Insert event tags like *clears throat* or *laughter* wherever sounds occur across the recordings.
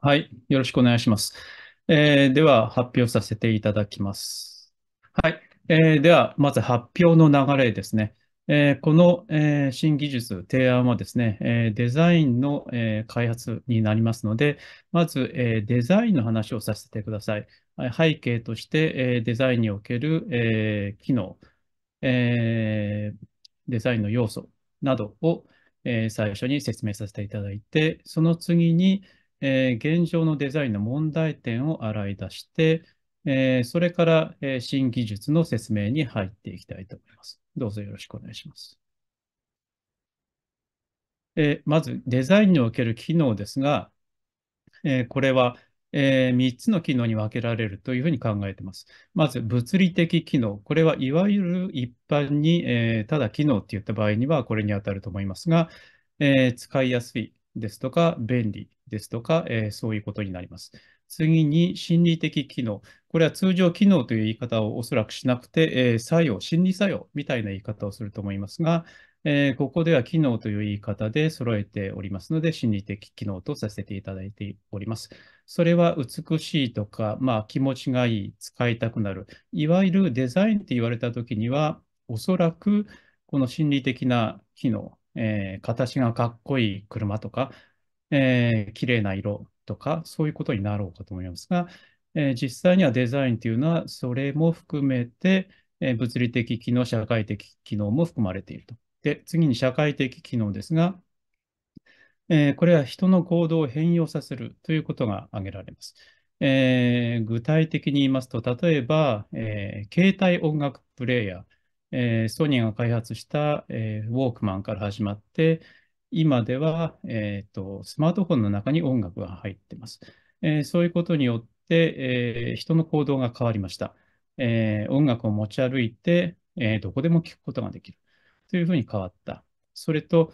はい。よろしくお願いします。えー、では、発表させていただきます。はい。えー、では、まず発表の流れですね。えー、この、えー、新技術提案はですね、えデザインの、え開発になりますので、まず、えデザインの話をさせてください。背景として、えデザインにおける、え機能、えデザインの要素などを、え最初に説明させていただいて、その次に、えー、現状のデザインの問題点を洗い出して、えー、それから、えー、新技術の説明に入っていきたいと思います。どうぞよろしくお願いします。えまず、デザインにおける機能ですが、えこれは、え3つの機能に分けられるというふうに考えています。まず、物理的機能。これはいわゆる一般に、えただ機能って言った場合にはこれに当たると思いますが、え使いやすい、ですとか、便利ですとか、えー、そういうことになります。次に心理的機能。これは通常機能という言い方をおそらくしなくて、えー、作用、心理作用みたいな言い方をすると思いますが、えー、ここでは機能という言い方で揃えておりますので、心理的機能とさせていただいております。それは美しいとか、まあ、気持ちがいい、使いたくなる。いわゆるデザインって言われたときには、おそらくこの心理的な機能、えー、形がかっこいい車とか、えー、綺麗な色とか、そういうことになろうかと思いますが、えー、実際にはデザインというのは、それも含めて、えー、物理的機能、社会的機能も含まれていると。で、次に社会的機能ですが、えー、これは人の行動を変容させるということが挙げられます。えー、具体的に言いますと、例えば、えー、携帯音楽プレイヤー、えー、ソニーが開発した、えー、ウォークマンから始まって、今では、えーと、スマートフォンの中に音楽が入っています、えー、そういうことによって、えー、人の行動が変わりました。えー、音楽を持ち歩いて、えー、どこでも聴くことができるというふうに変わった。それと、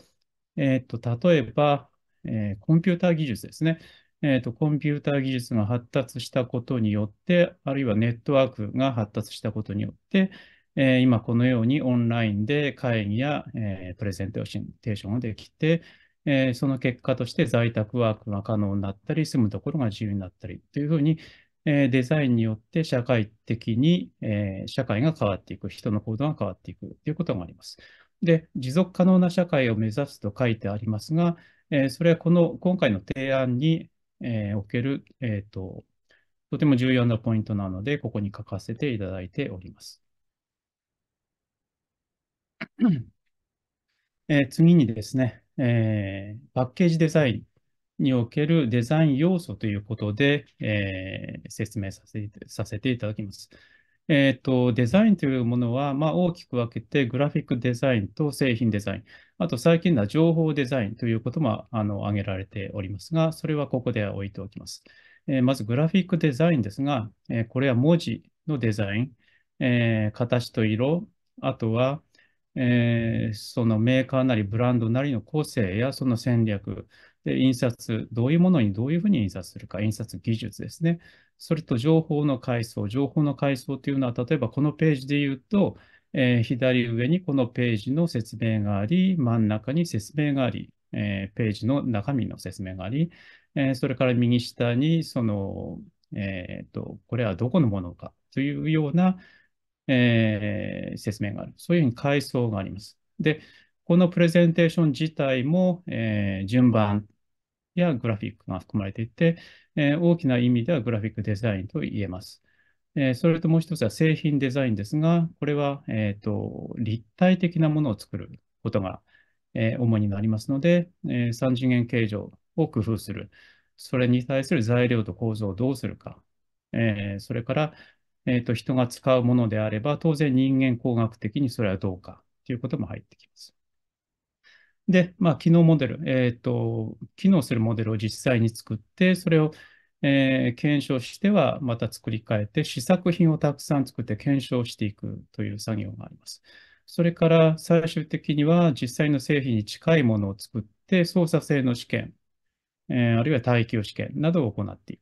えーと、と例えば、えー、コンピューター技術ですね。えーと、コンピューター技術が発達したことによって、あるいはネットワークが発達したことによって、えー、今このようにオンラインで会議や、えー、プレゼンテーションができて、えー、その結果として在宅ワークが可能になったり、住むところが自由になったりというふうに、えデザインによって社会的に、え社会が変わっていく、人の行動が変わっていくということがあります。で、持続可能な社会を目指すと書いてありますが、えそれはこの今回の提案に、えおける、えーと、とても重要なポイントなので、ここに書かせていただいております。え次にですね、えー、パッケージデザインにおけるデザイン要素ということで、えー、説明させさせていただきます。えーと、とデザインというものは、まあ、大きく分けてグラフィックデザインと製品デザイン、あと最近では情報デザインということもあの挙げられておりますが、それはここでは置いておきます。えー、まずグラフィックデザインですが、えー、これは文字のデザイン、えー、形と色、あとは、えー、そのメーカーなりブランドなりの個性やその戦略、で印刷、どういうものにどういうふうに印刷するか、印刷技術ですね。それと情報の階層、情報の階層というのは、例えばこのページで言うと、えー、左上にこのページの説明があり、真ん中に説明があり、えー、ページの中身の説明があり、えそれから右下にその、えーと、これはどこのものかというようなえー、説明がある。そういうふうに階層があります。で、このプレゼンテーション自体も、えー、順番やグラフィックが含まれていて、えー、大きな意味ではグラフィックデザインと言えます。えー、それともう一つは製品デザインですが、これは、えーと、立体的なものを作ることが、えー、主になりますので、えー、3次元形状を工夫する。それに対する材料と構造をどうするか。えー、それから、えー、と人が使うものであれば、当然人間工学的にそれはどうかということも入ってきます。で、まあ、機能モデル、えっ、ー、と、機能するモデルを実際に作って、それを、えー、検証しては、また作り変えて、試作品をたくさん作って検証していくという作業があります。それから最終的には実際の製品に近いものを作って、操作性の試験、えー、あるいは耐久試験などを行っていく。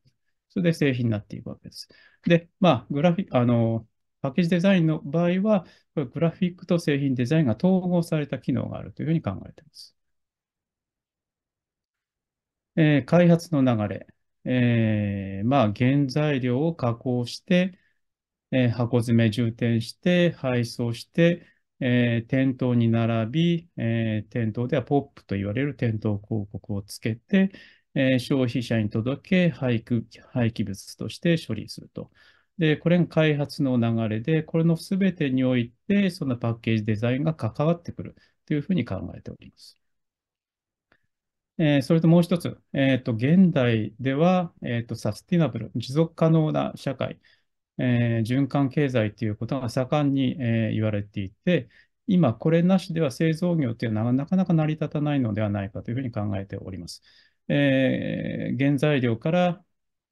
それで製品になっていくわけです。で、まあ、グラフィあの、パッケージデザインの場合は、これグラフィックと製品デザインが統合された機能があるというふうに考えています。えー、開発の流れ。えー、まあ、原材料を加工して、えー、箱詰め、充填して、配送して、えー、店頭に並び、えー、店頭ではポップと言われる店頭広告をつけて、えー、消費者に届け廃棄、廃棄物として処理すると。で、これが開発の流れで、これのすべてにおいて、そのパッケージデザインが関わってくるというふうに考えております。えー、それともう一つ、えーと、現代では、えーと、サスティナブル、持続可能な社会、えー、循環経済ということが盛んに、えー、言われていて、今、これなしでは製造業というのはなかなか成り立たないのではないかというふうに考えております。えー、原材料から、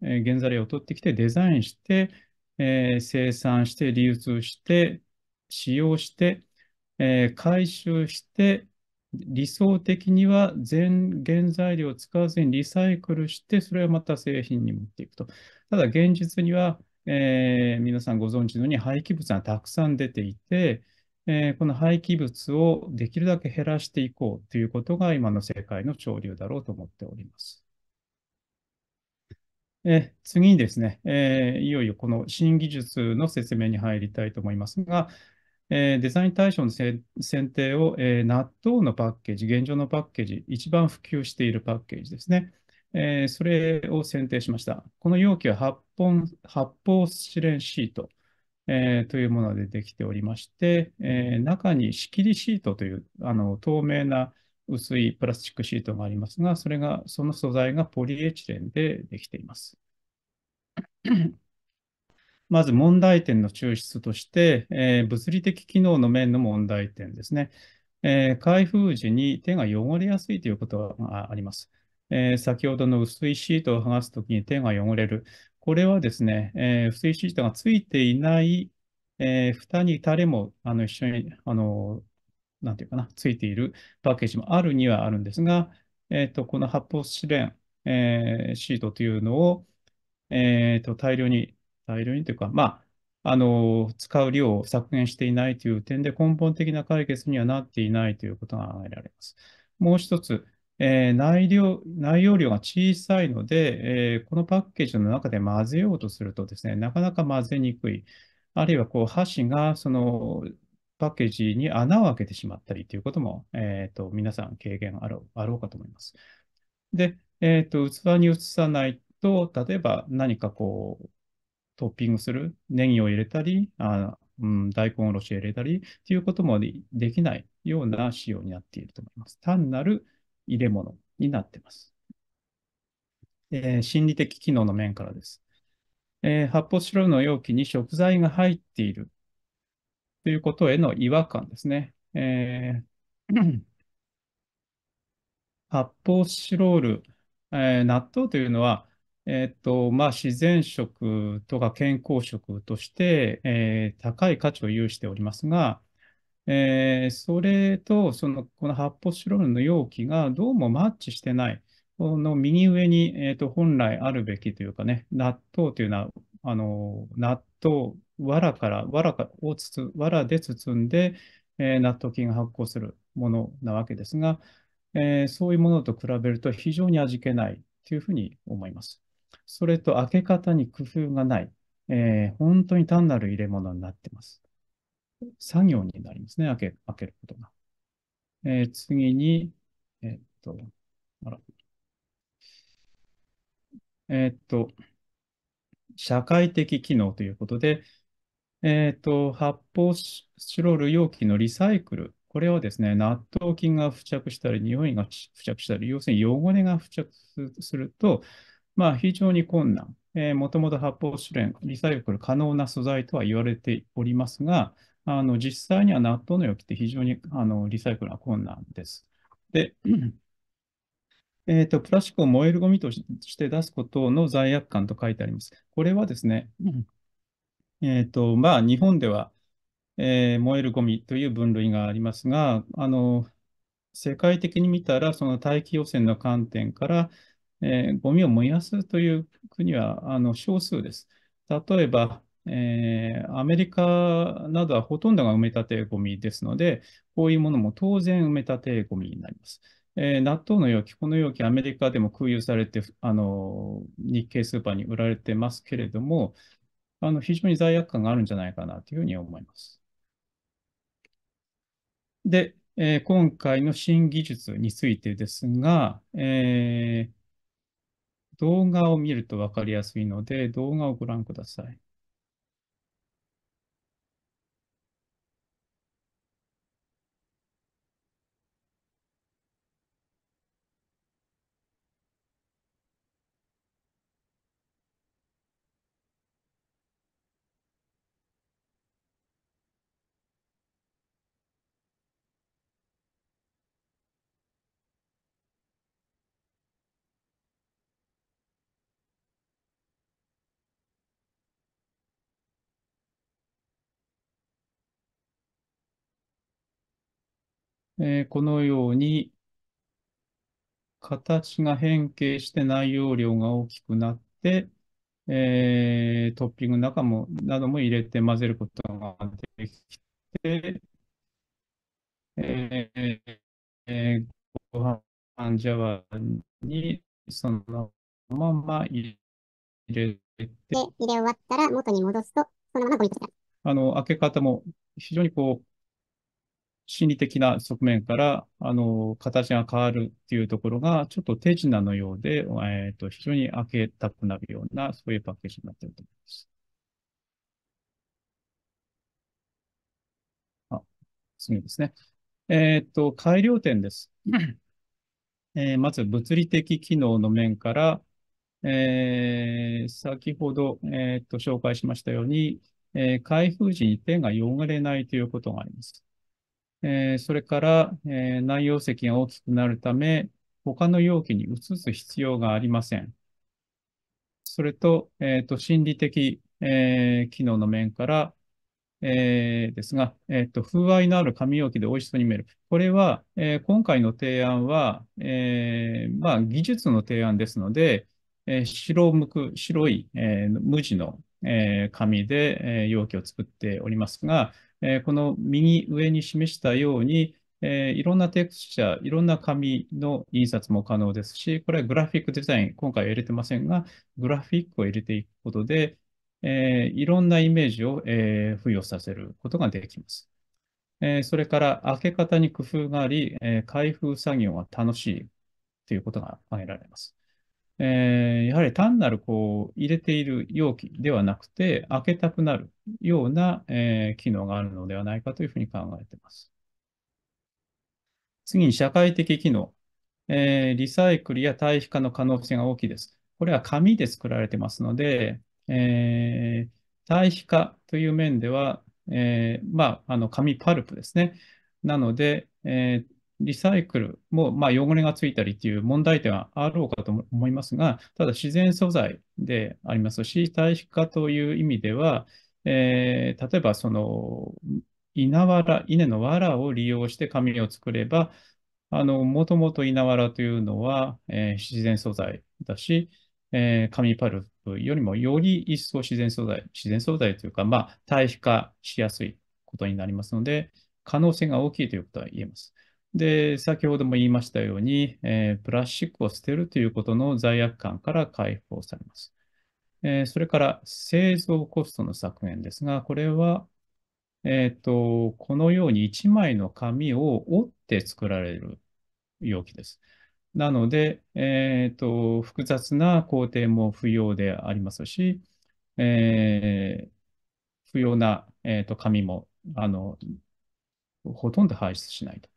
えー、原材料を取ってきてデザインして、えー、生産して流通して使用して、え回収して理想的には全原材料を使わずにリサイクルしてそれをまた製品に持っていくと。ただ現実には、え皆さんご存知のように廃棄物がたくさん出ていて、えー、この廃棄物をできるだけ減らしていこうということが今の世界の潮流だろうと思っております。え次にですね、えー、いよいよこの新技術の説明に入りたいと思いますが、えー、デザイン対象の選定を、えー、納豆のパッケージ、現状のパッケージ、一番普及しているパッケージですね。えそれを選定しました。この容器は発泡発泡スチレンシート。えー、というものでできておりまして、えー、中に仕切りシートというあの透明な薄いプラスチックシートがありますが、それが、その素材がポリエチレンでできています。*clears throat* まず問題点の抽出として、えー、物理的機能の面の問題点ですね。えー、開封時に手が汚れやすいということがあります。えー、先ほどの薄いシートを剥がすときに手が汚れる。これはですね、えー、不正シートがついていない、えー、蓋にタレもあの一緒に、あの、なんていうかな、ついているパッケージもあるにはあるんですが、えー、と、この発泡スチレン、えー、シートというのを、えー、と、大量に、大量にというか、まあ、あの、使う量を削減していないという点で根本的な解決にはなっていないということが挙げられます。もう一つ、えー、内内容量が小さいので、えー、このパッケージの中で混ぜようとするとですね、なかなか混ぜにくい。あるいはこう箸がそのパッケージに穴を開けてしまったりということも、えーと、皆さん経験あろうあろうかと思います。で、えーと、器に移さないと、例えば何かこうトッピングする、ネギを入れたり、あうん、大根おろしを入れたりということもできないような仕様になっていると思います。単なる入れ物になっています。え心理的機能の面からです。え発泡スチロールの容器に食材が入っているということへの違和感ですね。発泡スチロール、え納豆というのは、えっとまあ、自然食とか健康食として、え高い価値を有しておりますが、えー、それと、その、この発泡スチロールの容器がどうもマッチしてない。この右上に、えっ、ー、と、本来あるべきというかね、納豆というのは、あの、納豆、らから、藁かをつつ、らで包んで、えー、納豆菌が発酵するものなわけですが、えー、そういうものと比べると非常に味気ないというふうに思います。それと開け方に工夫がない、えー、本当に単なる入れ物になってます。作業になりますね。開け開けることが。えー、次に、えー、っと、あら。えー、っと、社会的機能ということで、えっと、発泡スチロール容器のリサイクル。これはですね、納豆菌が付着したり、匂いが付着したり、要するに汚れが付着すると、まあ、非常に困難。もともと発泡スチロールリサイクル可能な素材とは言われておりますが、あの実際には納豆の容器って非常にあのリサイクルは困難です。で、えーと、とプラスチックを燃えるゴミとして出すことの罪悪感と書いてあります。これはですね、えーとまあ、日本では、えー、燃えるゴミという分類がありますが、あの世界的に見たら、その大気汚染の観点から、えー、ゴミを燃やすという国はあの少数です。例えば、えー、アメリカなどはほとんどが埋め立てごみですので、こういうものも当然埋め立てごみになります。えー、納豆の容器、この容器、アメリカでも空輸されて、あの日系スーパーに売られてますけれども、あの非常に罪悪感があるんじゃないかなというふうに思います。で、えー、今回の新技術についてですが、えー、動画を見ると分かりやすいので、動画をご覧ください。えー、このように、形が変形して内容量が大きくなって、えー、トッピングの中も、なども入れて混ぜることができて、えーえー、ご飯ジャワーにそのまま入れて、入れ終わったら元に戻すと、そのままごミとあの、開け方も非常にこう、心理的な側面から、あの、形が変わるっていうところが、ちょっと手品のようで、えっ、ー、と、非常に開けたくなるような、そういうパッケージになっていると思います。あ、次ですね。えっ、ー、と、改良点です。えー、まず、物理的機能の面から、えー、先ほど、えっ、ー、と、紹介しましたように、えー、開封時に手が汚れないということがあります。えー、それから、えー、内容積が大きくなるため、他の容器に移す必要がありません。それと、えっ、ー、と、心理的、え機能の面から、えですが、えっ、と、風合いのある紙容器で美味しそうに見える。これは、え今回の提案は、えまあ、技術の提案ですので、え白むく、白い、え無地の、え紙で、え容器を作っておりますが、えこの右上に示したように、えいろんなテクスチャー、いろんな紙の印刷も可能ですし、これはグラフィックデザイン、今回は入れてませんが、グラフィックを入れていくことで、えいろんなイメージを、え付与させることができます。えそれから開け方に工夫があり、え開封作業は楽しいということが挙げられます。えー、やはり単なるこう入れている容器ではなくて、開けたくなるような、えー、機能があるのではないかというふうに考えています。次に社会的機能、えー、リサイクルや堆肥化の可能性が大きいです。これは紙で作られてますので、え堆肥化という面では、えまあ、あの紙パルプですね。なので、えーリサイクルも、まあ、汚れがついたりという問題点はあろうかと思いますが、ただ自然素材でありますし、堆肥化という意味では、えー、例えばその稲わら、稲のわらを利用して紙を作れば、あの、もともと稲わらというのは、えー、自然素材だし、えー、紙パルプよりもより一層自然素材、自然素材というか、まあ、堆肥化しやすいことになりますので、可能性が大きいということは言えます。で、先ほども言いましたように、えー、プラスチックを捨てるということの罪悪感から解放されます。えー、それから製造コストの削減ですが、これは、えっ、ー、と、このように1枚の紙を折って作られる容器です。なので、えっ、ー、と、複雑な工程も不要でありますし、えー、不要な、えっ、と、紙も、あの、ほとんど排出しないと。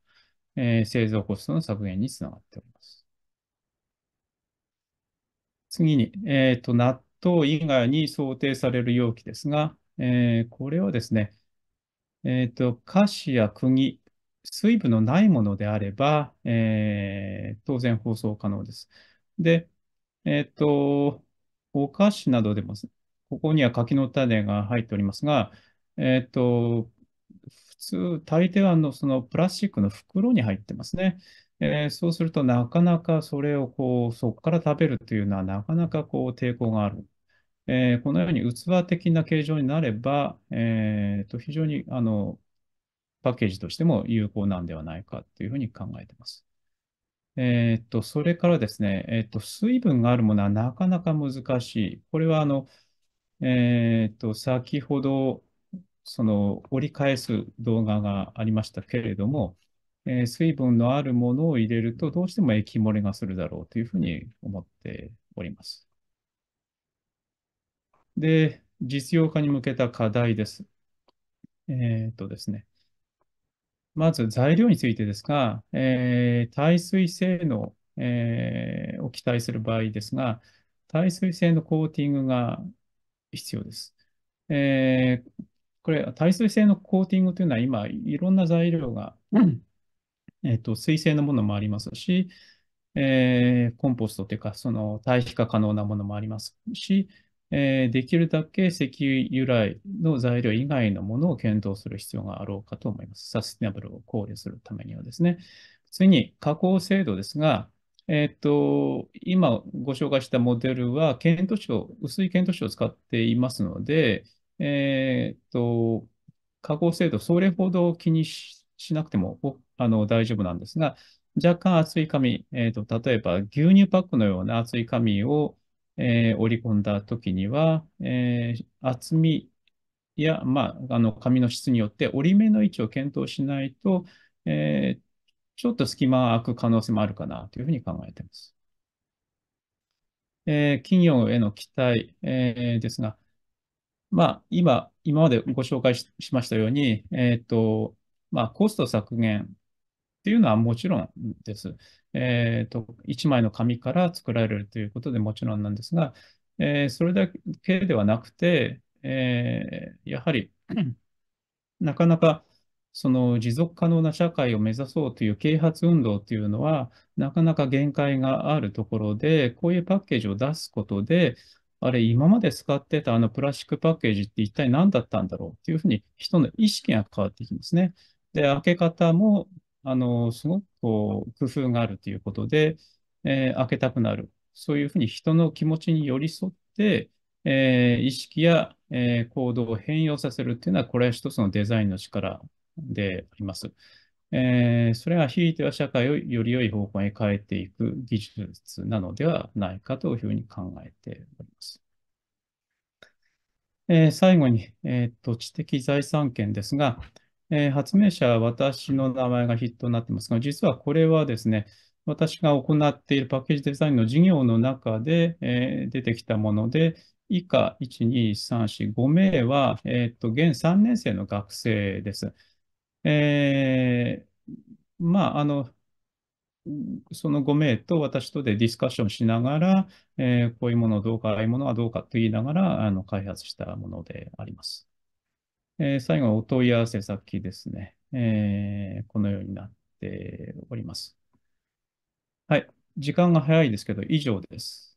えー、製造コストの削減につながっております。次に、えっ、ー、と、納豆以外に想定される容器ですが、えー、これはですね、えっ、ー、と、菓子や釘、水分のないものであれば、えー、当然包装可能です。で、えっ、と、お菓子などでも、ここには柿の種が入っておりますが、えっ、と、通、大抵はのそのプラスチックの袋に入ってますね。えー、そうすると、なかなかそれをこう、そこから食べるというのは、なかなかこう、抵抗がある。えー、このように器的な形状になれば、えー、と非常にあのパッケージとしても有効なんではないかというふうに考えています。えー、とそれからですね、えー、と水分があるものはなかなか難しい。これはあの、えー、と先ほどその折り返す動画がありましたけれども、えー、水分のあるものを入れるとどうしても液漏れがするだろうというふうに思っております。で、実用化に向けた課題です。えっ、とですね。まず材料についてですが、えー、耐水性能、えー、を期待する場合ですが、耐水性のコーティングが必要です。えー、これ、耐水性のコーティングというのは今、いろんな材料が、えっと、水性のものもありますし、えー、コンポストというか、その堆肥化可能なものもありますし、えー、できるだけ石油由来の材料以外のものを検討する必要があろうかと思います。サスティナブルを考慮するためにはですね。次に、加工制度ですが、えっ、と、今ご紹介したモデルは、検討書、薄い検討書を使っていますので、えー、っと、加工制度、それほど気にしなくてもあの大丈夫なんですが、若干厚い紙、えー、っと、例えば牛乳パックのような厚い紙を、えー、折り込んだときには、えー、厚みや、まあ、あの紙の質によって折り目の位置を検討しないと、えー、ちょっと隙間が空く可能性もあるかなというふうに考えています。えー、企業への期待、えー、ですが、まあ、今、今までご紹介しましたように、えっ、ー、と、まあ、コスト削減っていうのはもちろんです。えっ、ー、と、1枚の紙から作られるということでもちろんなんですが、えー、それだけではなくて、えやはり *clears throat* なかなか、その持続可能な社会を目指そうという啓発運動というのは、なかなか限界があるところで、こういうパッケージを出すことで、あれ、今まで使ってたあのプラスチックパッケージって一体何だったんだろうっていうふうに人の意識が変わってきますね。で、開け方も、あの、すごくこう、工夫があるということで、えー、開けたくなる。そういうふうに人の気持ちに寄り添って、えー、意識や、えー、行動を変容させるっていうのは、これは一つのデザインの力であります。えー、それがひいては社会をより良い方向へ変えていく技術なのではないかというふうに考えております。えー、最後に、えーと、知的財産権ですが、えー、発明者は私の名前が筆頭になってますが、実はこれはですね、私が行っているパッケージデザインの事業の中で、えー、出てきたもので、以下、1、2、3、4、5名は、えーと現3年生の学生です。えー、まあ、あの、その5名と私とでディスカッションしながら、えー、こういうものどうか、ああいうものはどうかと言いながら、あの、開発したものであります。えー、最後お問い合わせ先ですね。えー、このようになっております。はい。時間が早いですけど、以上です。